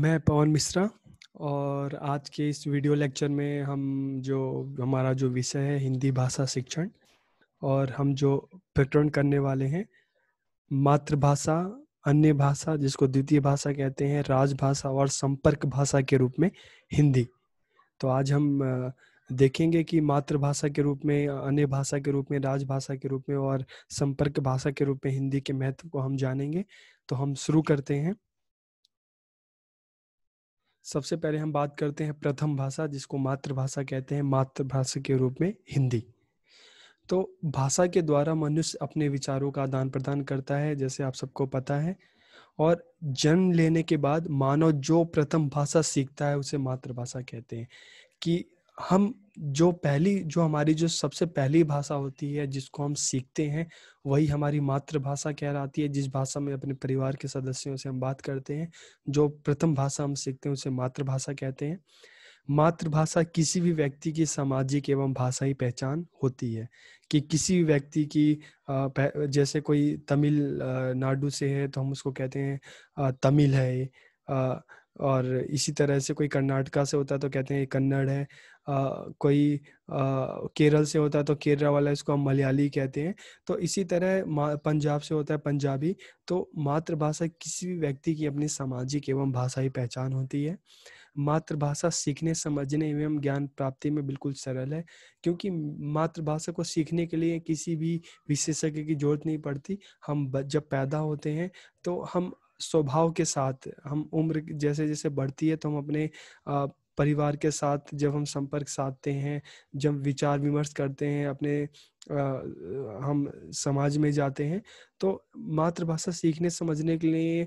मैं पवन मिश्रा और आज के इस वीडियो लेक्चर में हम जो हमारा जो विषय है हिंदी भाषा शिक्षण और हम जो प्रकरण करने वाले हैं मातृभाषा अन्य भाषा जिसको द्वितीय भाषा कहते हैं राजभाषा और संपर्क भाषा के रूप में हिंदी तो आज हम देखेंगे कि मातृभाषा के रूप में अन्य भाषा के रूप में राजभाषा के रूप में और संपर्क भाषा के रूप में हिंदी के महत्व को हम जानेंगे तो हम शुरू करते हैं सबसे पहले हम बात करते हैं प्रथम भाषा जिसको मातृभाषा कहते हैं मातृभाषा के रूप में हिंदी तो भाषा के द्वारा मनुष्य अपने विचारों का आदान प्रदान करता है जैसे आप सबको पता है और जन्म लेने के बाद मानव जो प्रथम भाषा सीखता है उसे मातृभाषा कहते हैं कि हम जो पहली जो हमारी जो सबसे पहली भाषा होती है जिसको हम सीखते हैं वही हमारी मातृभाषा कहलाती है जिस भाषा में अपने परिवार के सदस्यों से हम बात करते हैं जो प्रथम भाषा हम सीखते हैं उसे मातृभाषा कहते हैं मातृभाषा किसी भी व्यक्ति की सामाजिक एवं भाषाई पहचान होती है कि किसी भी व्यक्ति की जैसे कोई तमिल नाडु से है तो हम उसको कहते हैं तमिल है और इसी तरह से कोई कर्नाटका से होता है तो कहते हैं कन्नड़ है कोई केरल से होता है तो केरला वाला इसको हम मलयाली कहते हैं तो इसी तरह पंजाब से होता है पंजाबी तो मातृभाषा किसी भी व्यक्ति की अपनी सामाजिक एवं भाषाई पहचान होती है मातृभाषा सीखने समझने एवं ज्ञान प्राप्ति में बिल्कुल सरल है क्योंकि मातृभाषा को सीखने के लिए किसी भी विशेषज्ञ की जरूरत नहीं पड़ती हम जब पैदा होते हैं तो हम स्वभाव के साथ हम उम्र जैसे जैसे बढ़ती है तो हम अपने परिवार के साथ जब हम संपर्क साधते हैं जब विचार विमर्श करते हैं अपने आ, हम समाज में जाते हैं तो मातृभाषा सीखने समझने के लिए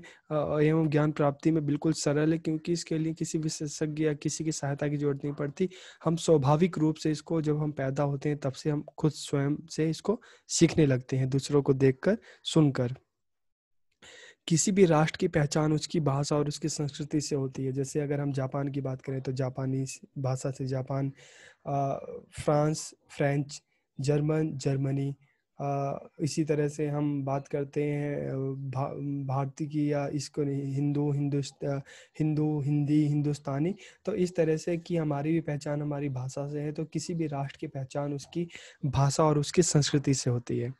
एवं ज्ञान प्राप्ति में बिल्कुल सरल है क्योंकि इसके लिए किसी विशेषज्ञ या किसी की सहायता की जरूरत नहीं पड़ती हम स्वाभाविक रूप से इसको जब हम पैदा होते हैं तब से हम खुद स्वयं से इसको सीखने लगते हैं दूसरों को देखकर सुनकर किसी भी राष्ट्र की पहचान उसकी भाषा और उसकी संस्कृति से होती है जैसे अगर हम जापान की बात करें तो जापानी भाषा से Japan France French German Germany इसी तरह से हम बात करते हैं भा, भारती की या इसको हिंदू हिंदुस्त हिंदू हिंदी हिंदुस्तानी तो इस तरह से कि हमारी भी पहचान हमारी भाषा से है तो किसी भी राष्ट्र की पहचान उसकी भाषा और उसकी संस्कृति से होती है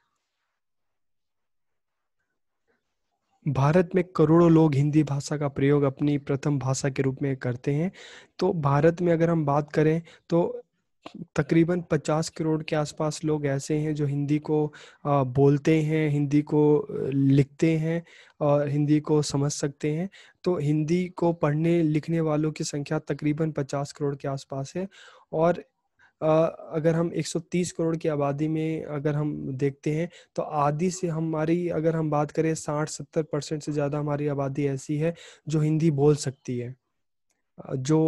भारत में करोड़ों लोग हिंदी भाषा का प्रयोग अपनी प्रथम भाषा के रूप में करते हैं तो भारत में अगर हम बात करें तो तकरीबन 50 करोड़ के आसपास लोग ऐसे हैं जो हिंदी को बोलते हैं हिंदी को लिखते हैं और हिंदी को समझ सकते हैं तो हिंदी को पढ़ने लिखने वालों की संख्या तकरीबन 50 करोड़ के आसपास है और अगर हम 130 करोड़ की आबादी में अगर हम देखते हैं तो आधी से हमारी अगर हम बात करें 60-70 परसेंट से ज़्यादा हमारी आबादी ऐसी है जो हिंदी बोल सकती है जो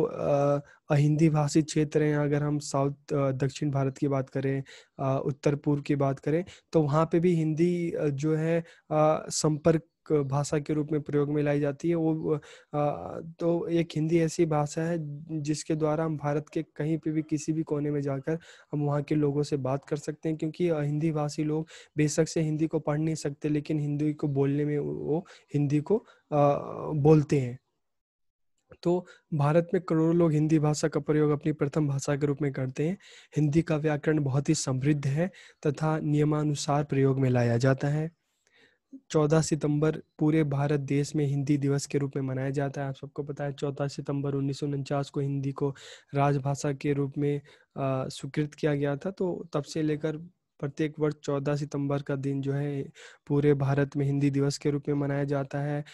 हिंदी भाषी क्षेत्र हैं अगर हम साउथ दक्षिण भारत की बात करें उत्तर पूर्व की बात करें तो वहाँ पे भी हिंदी जो है संपर्क भाषा के रूप में प्रयोग में लाई जाती है वो तो एक हिंदी ऐसी भाषा है जिसके द्वारा हम भारत के कहीं पे भी किसी भी कोने में जाकर हम वहाँ के लोगों से बात कर सकते हैं क्योंकि हिंदी भाषी लोग बेशक से हिंदी को पढ़ नहीं सकते लेकिन हिंदी को बोलने में वो हिंदी को बोलते हैं तो भारत में करोड़ों लोग हिंदी भाषा का प्रयोग अपनी प्रथम भाषा के रूप में करते हैं हिंदी का व्याकरण बहुत ही समृद्ध है तथा नियमानुसार प्रयोग में लाया जाता है 14 सितंबर पूरे भारत देश में हिंदी दिवस के रूप में मनाया जाता है आप सबको पता है 14 सितंबर उन्नीस को हिंदी को राजभाषा के रूप में स्वीकृत किया गया था तो तब से लेकर प्रत्येक वर्ष 14 सितंबर का दिन जो है पूरे भारत में हिंदी दिवस के रूप में मनाया जाता है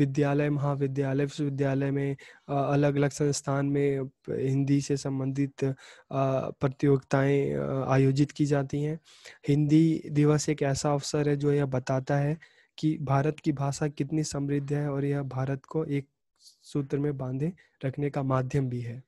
विद्यालय महाविद्यालय विश्वविद्यालय में अलग अलग संस्थान में हिंदी से संबंधित प्रतियोगिताएं आयोजित की जाती हैं हिंदी दिवस एक ऐसा अवसर है जो यह बताता है कि भारत की भाषा कितनी समृद्ध है और यह भारत को एक सूत्र में बांधे रखने का माध्यम भी है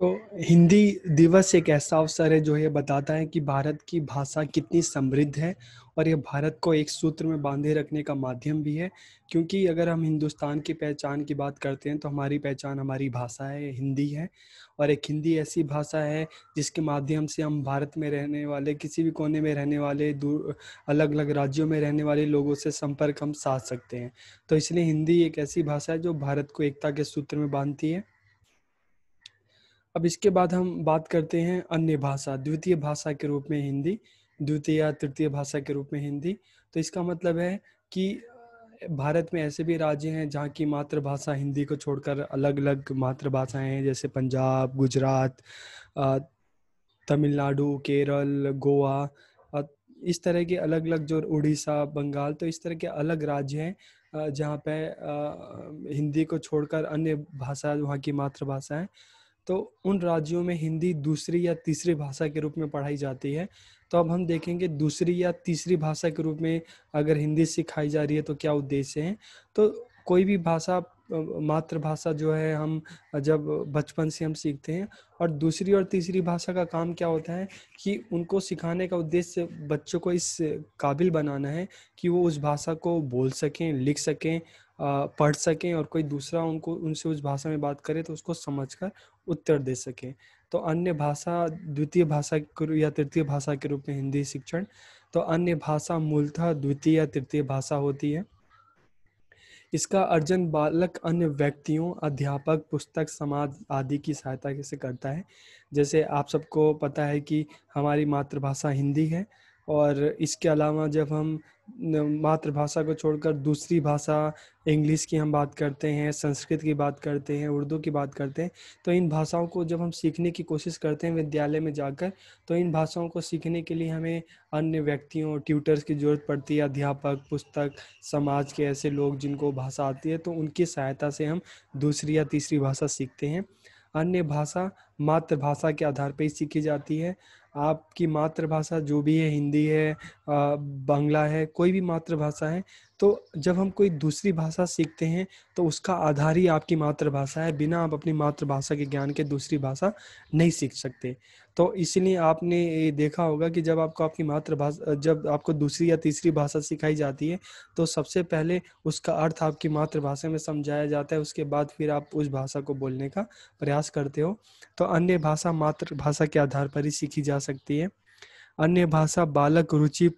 तो हिंदी दिवस एक ऐसा अवसर है जो ये बताता है कि भारत की भाषा कितनी समृद्ध है और यह भारत को एक सूत्र में बांधे रखने का माध्यम भी है क्योंकि अगर हम हिंदुस्तान की पहचान की बात करते हैं तो हमारी पहचान हमारी भाषा है हिंदी है और एक हिंदी ऐसी भाषा है जिसके माध्यम से हम भारत में रहने वाले किसी भी कोने में रहने वाले दूर अलग अलग राज्यों में रहने वाले लोगों से संपर्क हम साध सकते हैं तो इसलिए हिंदी एक ऐसी भाषा है जो भारत को एकता के सूत्र में बांधती है अब इसके बाद हम बात करते हैं अन्य भाषा द्वितीय भाषा के रूप में हिंदी द्वितीय या तृतीय भाषा के रूप में हिंदी तो इसका मतलब है कि भारत में ऐसे भी राज्य हैं जहाँ की मातृभाषा हिंदी को छोड़कर अलग अलग मातृभाषाएं हैं जैसे पंजाब गुजरात तमिलनाडु केरल गोवा इस तरह के अलग अलग जो उड़ीसा बंगाल तो इस तरह के अलग राज्य हैं जहाँ पे हिंदी को छोड़कर अन्य भाषा वहाँ की मातृभाषा है तो उन राज्यों में हिंदी दूसरी या तीसरी भाषा के रूप में पढ़ाई जाती है तो अब हम देखेंगे दूसरी या तीसरी भाषा के रूप में अगर हिंदी सिखाई जा रही है तो क्या उद्देश्य है तो कोई भी भाषा मातृभाषा जो है हम जब बचपन से हम सीखते हैं और दूसरी और तीसरी भाषा का काम क्या होता है कि उनको सिखाने का उद्देश्य बच्चों को इस काबिल बनाना है कि वो उस भाषा को बोल सकें लिख सकें पढ़ सकें और कोई दूसरा उनको उनसे उस भाषा में बात करे तो उसको समझकर उत्तर दे सकें तो अन्य भाषा द्वितीय भाषा या तृतीय भाषा के रूप में हिंदी शिक्षण तो अन्य भाषा मूलतः द्वितीय या तृतीय भाषा होती है इसका अर्जन बालक अन्य व्यक्तियों अध्यापक पुस्तक समाज आदि की सहायता से करता है जैसे आप सबको पता है कि हमारी मातृभाषा हिंदी है और इसके अलावा जब हम मातृभाषा को छोड़कर दूसरी भाषा इंग्लिश की हम बात करते हैं संस्कृत की बात करते हैं उर्दू की बात करते हैं तो इन भाषाओं को जब हम सीखने की कोशिश करते हैं विद्यालय में जाकर तो इन भाषाओं को सीखने के लिए हमें अन्य व्यक्तियों ट्यूटर्स की ज़रूरत पड़ती है अध्यापक पुस्तक समाज के ऐसे लोग जिनको भाषा आती है तो उनकी सहायता से हम दूसरी या तीसरी भाषा सीखते हैं अन्य भाषा मातृभाषा के आधार पर ही सीखी जाती है आपकी मातृभाषा जो भी है हिंदी है बांग्ला है कोई भी मातृभाषा है तो जब हम कोई दूसरी भाषा सीखते हैं तो उसका आधार ही आपकी मातृभाषा है बिना आप अपनी मातृभाषा के ज्ञान के दूसरी भाषा नहीं सीख सकते तो इसलिए आपने देखा होगा कि जब आपको आपकी मातृभाषा जब आपको दूसरी या तीसरी भाषा सिखाई जाती है तो सबसे पहले उसका अर्थ आपकी मातृभाषा में समझाया जाता है उसके बाद फिर आप उस भाषा को बोलने का प्रयास करते हो तो अन्य भाषा मातृभाषा के आधार पर ही सीखी जा सकती है अन्य भाषा बालक रुचि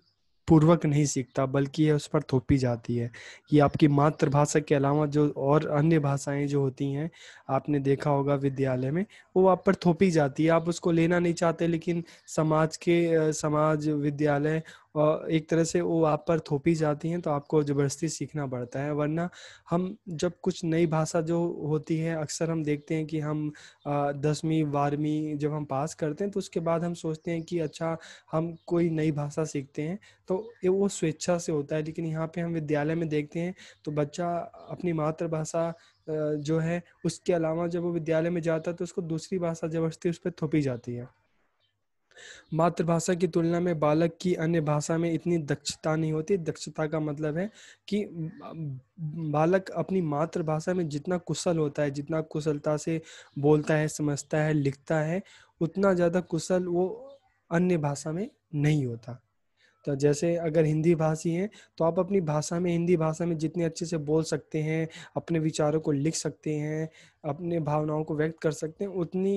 पूर्वक नहीं सीखता बल्कि यह उस पर थोपी जाती है कि आपकी मातृभाषा के अलावा जो और अन्य भाषाएं जो होती हैं आपने देखा होगा विद्यालय में वो आप पर थोपी जाती है आप उसको लेना नहीं चाहते लेकिन समाज के समाज विद्यालय एक तरह से वो आप पर थोपी जाती हैं तो आपको ज़बरदस्ती सीखना पड़ता है वरना हम जब कुछ नई भाषा जो होती है अक्सर हम देखते हैं कि हम दसवीं बारहवीं जब हम पास करते हैं तो उसके बाद हम सोचते हैं कि अच्छा हम कोई नई भाषा सीखते हैं तो ये वो स्वेच्छा से होता है लेकिन यहाँ पे हम विद्यालय में देखते हैं तो बच्चा अपनी मातृभाषा जो है उसके अलावा जब वो विद्यालय में जाता है तो उसको दूसरी भाषा जबरदस्ती उस पर थोपी जाती है मातृभाषा की तुलना में बालक की अन्य भाषा में इतनी दक्षता नहीं होती दक्षता का मतलब है कि बालक अपनी मातृभाषा में जितना कुशल होता है जितना कुशलता से बोलता है समझता है लिखता है उतना ज़्यादा कुशल वो अन्य भाषा में नहीं होता तो जैसे अगर हिंदी भाषी हैं तो आप अपनी भाषा में हिंदी भाषा में जितने अच्छे से बोल सकते हैं अपने विचारों को लिख सकते हैं अपने भावनाओं को व्यक्त कर सकते हैं उतनी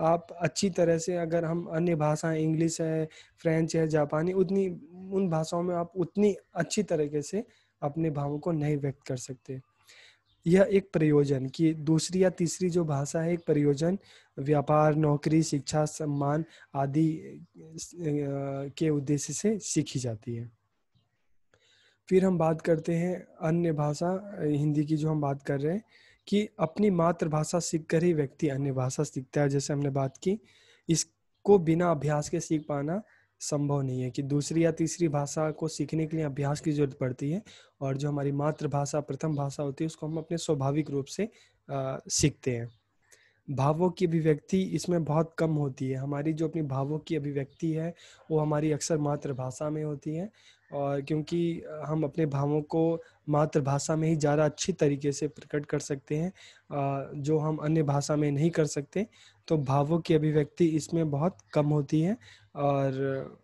आप अच्छी तरह से अगर हम अन्य भाषाएं इंग्लिश है फ्रेंच है जापानी उतनी उन भाषाओं में आप उतनी अच्छी तरीके से अपने भावों को नहीं व्यक्त कर सकते यह एक प्रयोजन कि दूसरी या तीसरी जो भाषा है एक प्रयोजन व्यापार नौकरी शिक्षा सम्मान आदि के उद्देश्य से सीखी जाती है फिर हम बात करते हैं अन्य भाषा हिंदी की जो हम बात कर रहे हैं कि अपनी मातृभाषा सीख कर ही व्यक्ति अन्य भाषा सीखता है जैसे हमने बात की इसको बिना अभ्यास के सीख पाना संभव नहीं है कि दूसरी या तीसरी भाषा को सीखने के लिए अभ्यास की जरूरत पड़ती है और जो हमारी मातृभाषा प्रथम भाषा होती है उसको हम अपने स्वाभाविक रूप से आ, सीखते हैं भावों की अभिव्यक्ति इसमें बहुत कम होती है हमारी जो अपनी भावों की अभिव्यक्ति है वो हमारी अक्सर मातृभाषा में होती है और क्योंकि हम अपने भावों को मातृभाषा में ही ज़्यादा अच्छी तरीके से प्रकट कर सकते हैं जो हम अन्य भाषा में नहीं कर सकते तो भावों की अभिव्यक्ति इसमें बहुत कम होती है और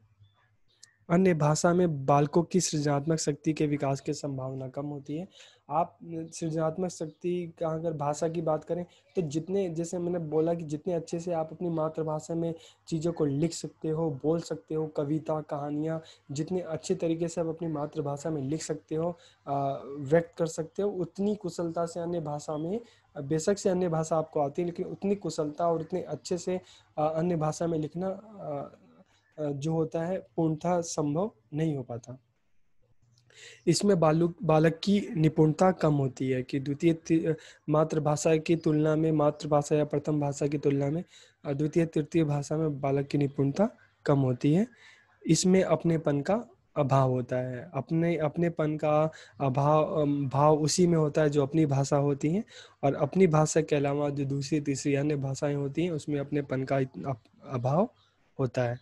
अन्य भाषा में बालकों की सृजनात्मक शक्ति के विकास की संभावना कम होती है आप सृजनात्मक शक्ति का अगर भाषा की बात करें तो जितने जैसे मैंने बोला कि जितने अच्छे से आप अपनी मातृभाषा में चीज़ों को लिख सकते हो बोल सकते हो कविता कहानियाँ जितने अच्छे तरीके से आप अपनी मातृभाषा में लिख सकते हो व्यक्त कर सकते हो उतनी कुशलता से अन्य भाषा में बेशक से अन्य भाषा आपको आती है लेकिन उतनी कुशलता और इतने अच्छे से अन्य भाषा में लिखना जो होता है पूर्णतः संभव नहीं हो पाता इसमें बालक बालक की निपुणता कम होती है कि द्वितीय मातृभाषा की तुलना में मातृभाषा या प्रथम भाषा की तुलना में द्वितीय तृतीय भाषा में बालक की निपुणता कम होती है इसमें अपनेपन का अभाव होता है अपने अपनेपन का अभाव भाव उसी में होता है जो अपनी भाषा होती है और अपनी भाषा के अलावा जो दूसरी तीसरी अन्य भाषाएं होती हैं उसमें अपनेपन का अभाव होता है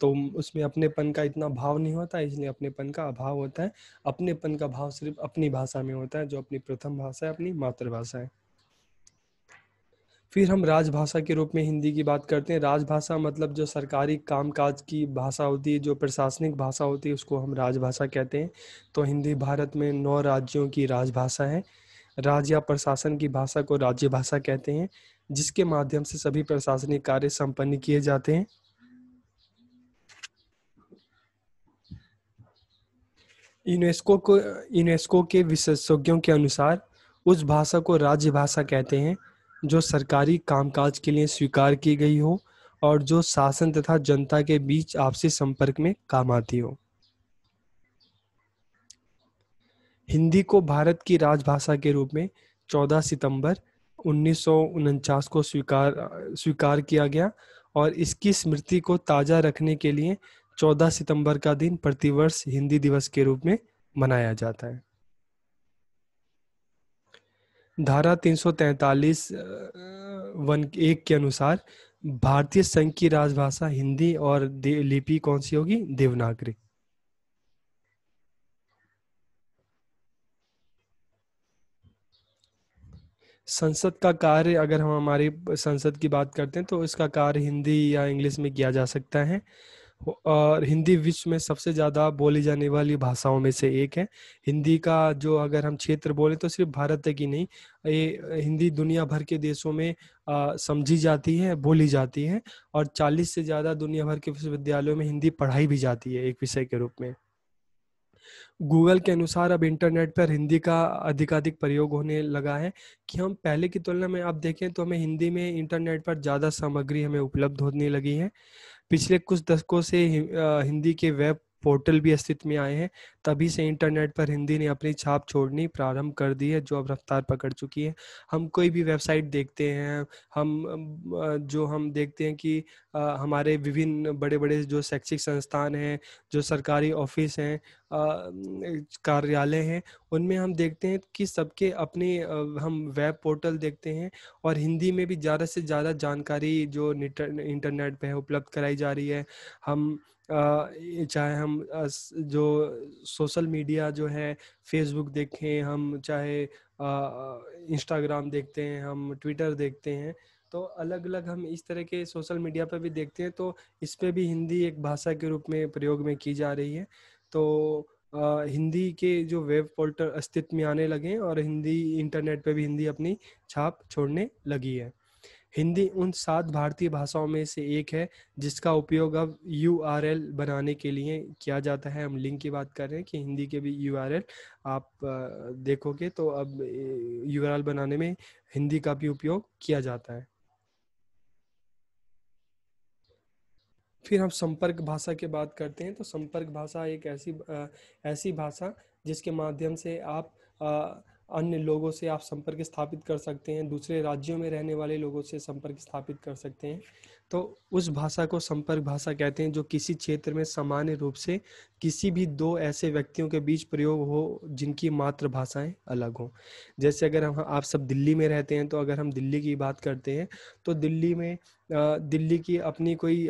तो उसमें अपनेपन का इतना भाव नहीं होता है इसलिए अपनेपन का अभाव होता है अपनेपन का भाव सिर्फ अपनी भाषा में होता है जो अपनी प्रथम भाषा है अपनी मातृभाषा है फिर हम राजभाषा के रूप में हिंदी की बात करते हैं राजभाषा मतलब जो सरकारी कामकाज की भाषा होती है जो प्रशासनिक भाषा होती है उसको हम राजभाषा कहते हैं तो हिंदी भारत में नौ राज्यों की राजभाषा है राज्य या प्रशासन की भाषा को राज्य भाषा कहते हैं जिसके माध्यम से सभी प्रशासनिक कार्य संपन्न किए जाते हैं यूनेस्को को यूनेस्को के विशेषज्ञों के अनुसार उस भाषा को राज्य भाषा कहते हैं जो सरकारी कामकाज के लिए स्वीकार की गई हो और जो शासन तथा जनता के बीच आपसी संपर्क में काम आती हो हिंदी को भारत की राजभाषा के रूप में 14 सितंबर उन्नीस को स्वीकार स्वीकार किया गया और इसकी स्मृति को ताज़ा रखने के लिए 14 सितंबर का दिन प्रतिवर्ष हिंदी दिवस के रूप में मनाया जाता है धारा 343 वन एक के अनुसार भारतीय संघ की राजभाषा हिंदी और लिपि कौन सी होगी देवनागरी संसद का कार्य अगर हम हमारी संसद की बात करते हैं तो इसका कार्य हिंदी या इंग्लिश में किया जा सकता है और हिंदी विश्व में सबसे ज़्यादा बोली जाने वाली भाषाओं में से एक है हिंदी का जो अगर हम क्षेत्र बोले तो सिर्फ भारत तक ही नहीं ये हिंदी दुनिया भर के देशों में आ, समझी जाती है बोली जाती है और 40 से ज़्यादा दुनिया भर के विश्वविद्यालयों में हिंदी पढ़ाई भी जाती है एक विषय के रूप में गूगल के अनुसार अब इंटरनेट पर हिंदी का अधिकाधिक प्रयोग होने लगा है कि हम पहले की तुलना में आप देखें तो हमें हिंदी में इंटरनेट पर ज़्यादा सामग्री हमें उपलब्ध होने लगी है पिछले कुछ दशकों से हिंदी के वेब पोर्टल भी अस्तित्व में आए हैं तभी से इंटरनेट पर हिंदी ने अपनी छाप छोड़नी प्रारंभ कर दी है जो अब रफ्तार पकड़ चुकी है हम कोई भी वेबसाइट देखते हैं हम जो हम देखते हैं कि हमारे विभिन्न बड़े बड़े जो शैक्षिक संस्थान हैं जो सरकारी ऑफिस हैं कार्यालय हैं उनमें हम देखते हैं कि सबके अपने हम वेब पोर्टल देखते हैं और हिंदी में भी ज़्यादा से ज़्यादा जानकारी जो इंटरनेट पे है उपलब्ध कराई जा रही है हम चाहे हम जो सोशल मीडिया जो है फेसबुक देखें हम चाहे इंस्टाग्राम देखते हैं हम ट्विटर देखते हैं तो अलग अलग हम इस तरह के सोशल मीडिया पर भी देखते हैं तो इस पर भी हिंदी एक भाषा के रूप में प्रयोग में की जा रही है तो आ, हिंदी के जो वेब पोर्टल अस्तित्व में आने लगे और हिंदी इंटरनेट पर भी हिंदी अपनी छाप छोड़ने लगी है हिंदी उन सात भारतीय भाषाओं में से एक है जिसका उपयोग अब यू बनाने के लिए किया जाता है हम लिंक की बात कर रहे हैं कि हिंदी के भी यू आप देखोगे तो अब यू बनाने में हिंदी का भी उपयोग किया जाता है फिर हम संपर्क भाषा की बात करते हैं तो संपर्क भाषा एक ऐसी ऐसी भाषा जिसके माध्यम से आप अन्य लोगों से आप संपर्क स्थापित कर सकते हैं दूसरे राज्यों में रहने वाले लोगों से संपर्क स्थापित कर सकते हैं तो उस भाषा को संपर्क भाषा कहते हैं जो किसी क्षेत्र में सामान्य रूप से किसी भी दो ऐसे व्यक्तियों के बीच प्रयोग हो जिनकी मातृभाषाएं अलग हों जैसे अगर हम आप सब दिल्ली में रहते हैं तो अगर हम दिल्ली की बात करते हैं तो दिल्ली में दिल्ली की अपनी कोई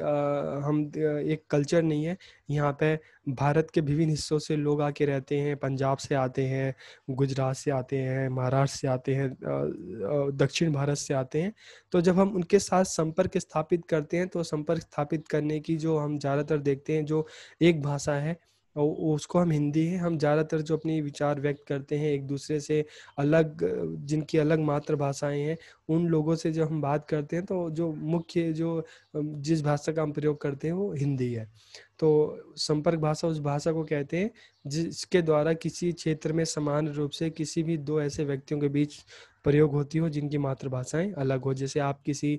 हम एक कल्चर नहीं है यहाँ पे भारत के विभिन्न हिस्सों से लोग आके रहते हैं पंजाब से आते हैं गुजरात से आते हैं महाराष्ट्र से आते हैं दक्षिण भारत से आते हैं तो जब हम उनके साथ संपर्क स्थापित करते हैं तो संपर्क स्थापित करने की जो हम ज़्यादातर देखते हैं जो एक भाषा है उसको हम हिंदी है हम ज़्यादातर जो अपनी विचार व्यक्त करते हैं एक दूसरे से अलग जिनकी अलग मातृभाषाएं हैं उन लोगों से जब हम बात करते हैं तो जो मुख्य जो जिस भाषा का हम प्रयोग करते हैं वो हिंदी है तो संपर्क भाषा उस भाषा को कहते हैं जिसके द्वारा किसी क्षेत्र में समान रूप से किसी भी दो ऐसे व्यक्तियों के बीच प्रयोग होती हो जिनकी मातृभाषाएं अलग हो जैसे आप किसी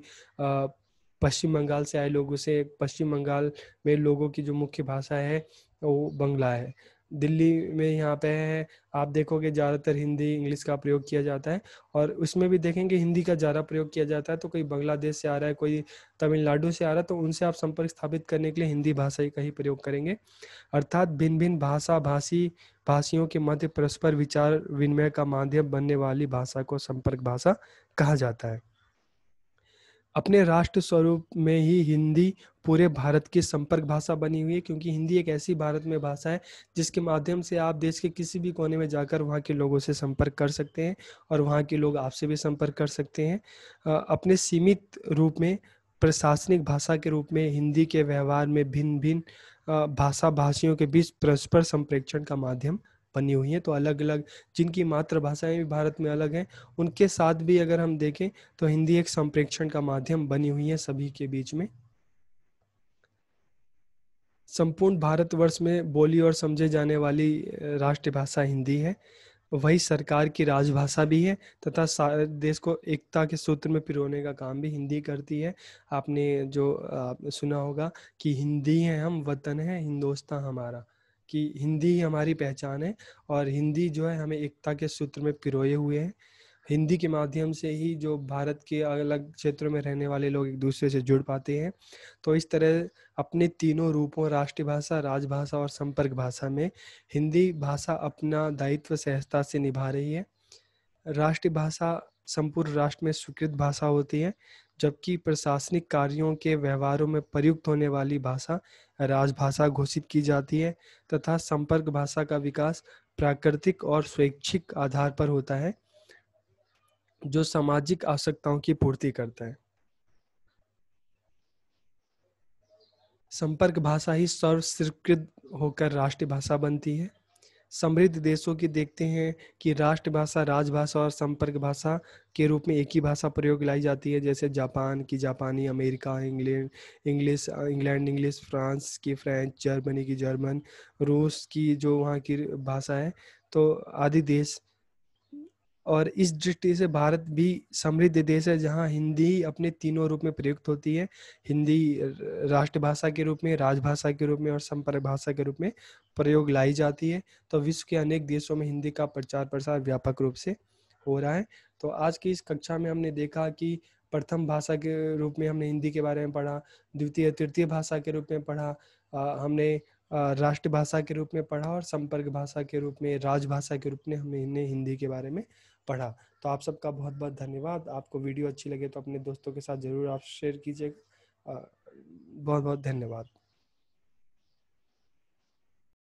पश्चिम बंगाल से आए लोगों से पश्चिम बंगाल में लोगों की जो मुख्य भाषा है वो बंगला है दिल्ली में यहाँ पे है आप देखोगे ज़्यादातर हिंदी इंग्लिश का प्रयोग किया जाता है और उसमें भी देखेंगे हिंदी का ज़्यादा प्रयोग किया जाता है तो कोई बांग्लादेश से आ रहा है कोई तमिलनाडु से आ रहा है तो उनसे आप संपर्क स्थापित करने के लिए हिंदी भाषा का ही प्रयोग करेंगे अर्थात भिन्न भिन्न भाषा भाषी भाषियों के मध्य परस्पर विचार विनिमय का माध्यम बनने वाली भाषा को संपर्क भाषा कहा जाता है अपने राष्ट्र स्वरूप में ही हिंदी पूरे भारत की संपर्क भाषा बनी हुई है क्योंकि हिंदी एक ऐसी भारत में भाषा है जिसके माध्यम से आप देश के किसी भी कोने में जाकर वहाँ के लोगों से संपर्क कर सकते हैं और वहाँ के लोग आपसे भी संपर्क कर सकते हैं अपने सीमित रूप में प्रशासनिक भाषा के रूप में हिंदी के व्यवहार में भिन्न भिन्न भाषा भाषियों के बीच परस्पर संप्रेक्षण का माध्यम बनी हुई हैं तो अलग अलग जिनकी मातृभाषाएं भी भारत में अलग हैं उनके साथ भी अगर हम देखें तो हिंदी एक संप्रेक्षण का माध्यम बनी हुई है सभी के बीच में संपूर्ण भारतवर्ष में बोली और समझे जाने वाली राष्ट्रभाषा हिंदी है वही सरकार की राजभाषा भी है तथा देश को एकता के सूत्र में पिरोने का काम भी हिंदी करती है आपने जो आपने सुना होगा कि हिंदी है हम वतन है हिंदोस्ता हमारा कि हिंदी हमारी पहचान है और हिंदी जो है हमें एकता के सूत्र में पिरोए हुए हैं हिंदी के माध्यम से ही जो भारत के अलग क्षेत्रों में रहने वाले लोग एक दूसरे से जुड़ पाते हैं तो इस तरह अपने तीनों रूपों राष्ट्रभाषा राजभाषा और संपर्क भाषा में हिंदी भाषा अपना दायित्व सहजता से निभा रही है राष्ट्रभाषा संपूर्ण राष्ट्र में स्वीकृत भाषा होती है जबकि प्रशासनिक कार्यों के व्यवहारों में प्रयुक्त होने वाली भाषा राजभाषा घोषित की जाती है तथा संपर्क भाषा का विकास प्राकृतिक और स्वैच्छिक आधार पर होता है जो सामाजिक आवश्यकताओं की पूर्ति करता है संपर्क भाषा ही सर्वस्वीकृत होकर राष्ट्रीय भाषा बनती है समृद्ध देशों की देखते हैं कि राष्ट्रभाषा राजभाषा और संपर्क भाषा के रूप में एक ही भाषा प्रयोग लाई जाती है जैसे जापान की जापानी America England English England English France की फ्रेंच जर्मनी की जर्मन रूस की जो वहाँ की भाषा है तो आदि देश और इस दृष्टि से भारत भी समृद्ध देश है जहाँ हिंदी अपने तीनों रूप में प्रयुक्त होती है हिंदी राष्ट्रभाषा के रूप में राजभाषा के रूप में और संपर्क भाषा के रूप में प्रयोग लाई जाती है तो विश्व के अनेक देशों में हिंदी का प्रचार प्रसार व्यापक रूप से हो रहा है तो आज की इस कक्षा में हमने देखा कि प्रथम भाषा के रूप में हमने हिंदी के बारे में पढ़ा द्वितीय तृतीय भाषा के रूप में पढ़ा आ, हमने राष्ट्रभाषा के रूप में पढ़ा और संपर्क भाषा के रूप में राजभाषा के रूप में हमने हिंदी के बारे में पढ़ा तो आप सबका बहुत बहुत धन्यवाद आपको वीडियो अच्छी लगे तो अपने दोस्तों के साथ ज़रूर आप शेयर कीजिए बहुत बहुत धन्यवाद